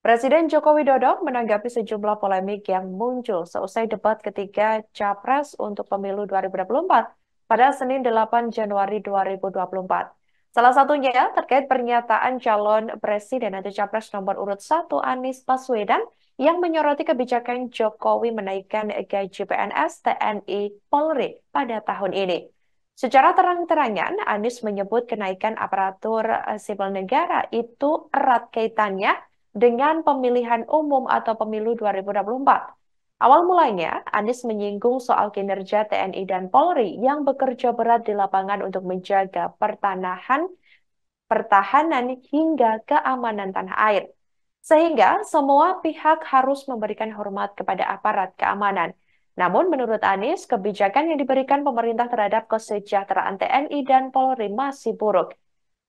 Presiden Joko Widodo menanggapi sejumlah polemik yang muncul seusai debat ketiga Capres untuk pemilu 2024 pada Senin 8 Januari 2024. Salah satunya terkait pernyataan calon presiden atau Capres nomor urut 1 Anies Baswedan yang menyoroti kebijakan Jokowi menaikkan gaji PNS TNI Polri pada tahun ini. Secara terang-terangan, Anies menyebut kenaikan aparatur sipil negara itu erat kaitannya dengan pemilihan umum atau pemilu 2024. Awal mulanya, Anies menyinggung soal kinerja TNI dan Polri yang bekerja berat di lapangan untuk menjaga pertanahan, pertahanan hingga keamanan tanah air. Sehingga semua pihak harus memberikan hormat kepada aparat keamanan. Namun menurut Anies, kebijakan yang diberikan pemerintah terhadap kesejahteraan TNI dan Polri masih buruk.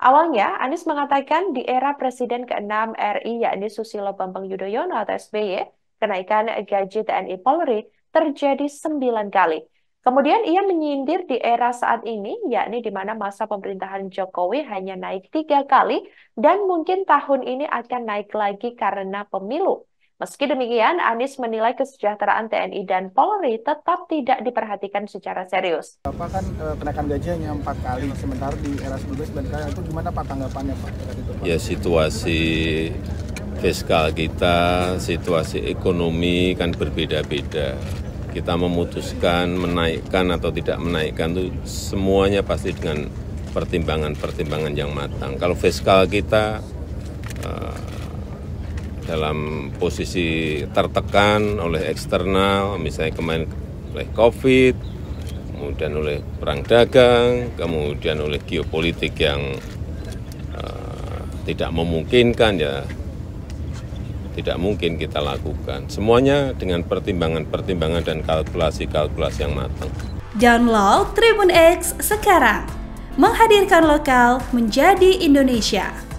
Awalnya, Anies mengatakan di era Presiden ke-6 RI yakni Susilo Bambang Yudhoyono atau SBY, kenaikan gaji TNI Polri terjadi sembilan kali. Kemudian ia menyindir di era saat ini, yakni di mana masa pemerintahan Jokowi hanya naik tiga kali dan mungkin tahun ini akan naik lagi karena pemilu. Meski demikian, Anies menilai kesejahteraan TNI dan Polri tetap tidak diperhatikan secara serius. Bapak kan e, kenaikan gaji hanya empat kali, sementara di era sebelumnya sebenarnya Itu gimana Pak tanggapannya Pak? Ya situasi fiskal kita, situasi ekonomi kan berbeda-beda. Kita memutuskan menaikkan atau tidak menaikkan itu semuanya pasti dengan pertimbangan-pertimbangan yang matang. Kalau fiskal kita e, dalam posisi tertekan oleh eksternal, misalnya kemarin oleh COVID, kemudian oleh perang dagang, kemudian oleh geopolitik yang uh, tidak memungkinkan ya tidak mungkin kita lakukan. Semuanya dengan pertimbangan-pertimbangan dan kalkulasi-kalkulasi yang matang. Download Tribun X sekarang. Menghadirkan lokal menjadi Indonesia.